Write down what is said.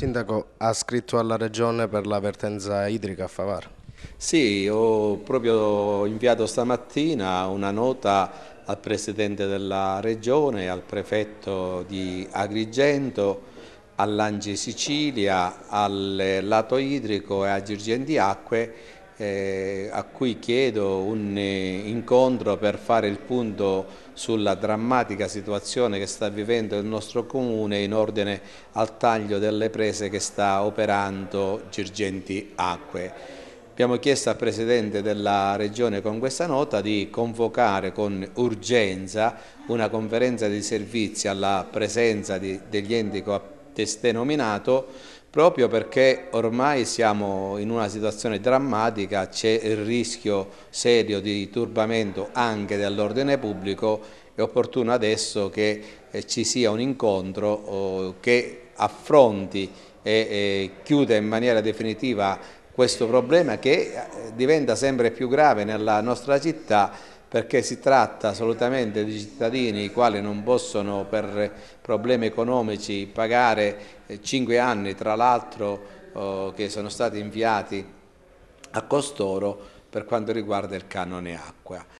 Sindaco ha scritto alla Regione per la vertenza idrica a Favara. Sì, ho proprio inviato stamattina una nota al Presidente della Regione, al Prefetto di Agrigento, all'Angi Sicilia, al Lato Idrico e a Girgenti Acque eh, a cui chiedo un eh, incontro per fare il punto sulla drammatica situazione che sta vivendo il nostro comune in ordine al taglio delle prese che sta operando Girgenti Acque. Abbiamo chiesto al Presidente della Regione con questa nota di convocare con urgenza una conferenza di servizi alla presenza di, degli enti coappellati testé nominato, proprio perché ormai siamo in una situazione drammatica, c'è il rischio serio di turbamento anche dell'ordine pubblico, è opportuno adesso che eh, ci sia un incontro oh, che affronti e chiuda in maniera definitiva questo problema che eh, diventa sempre più grave nella nostra città perché si tratta assolutamente di cittadini i quali non possono per problemi economici pagare eh, cinque anni tra l'altro oh, che sono stati inviati a costoro per quanto riguarda il canone acqua.